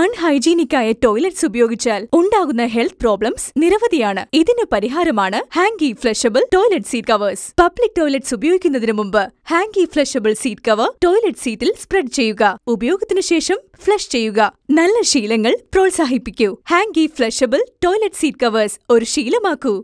അൺഹൈജീനിക്കായ toilets ഉപയോഗിച്ചാൽ ഉണ്ടാകുന്ന health problems നിരവധിയാണ് ഇതിന് പരിഹാരമാണ് Hanky flushable toilet seat covers public toilets ഉപയോഗിക്കുന്നതിന് മുമ്പ് Hanky flushable seat cover toilet സീറ്റിൽ സ്പ്രെഡ് ചെയ്യുക ഉപയോഗത്തിനു ശേഷം ഫ്ലഷ് ചെയ്യുക നല്ല ശീലങ്ങൾ പ്രോത്സാഹിപ്പിക്കൂ Hanky flushable toilet seat covers ഒരു ശീലമാക്കൂ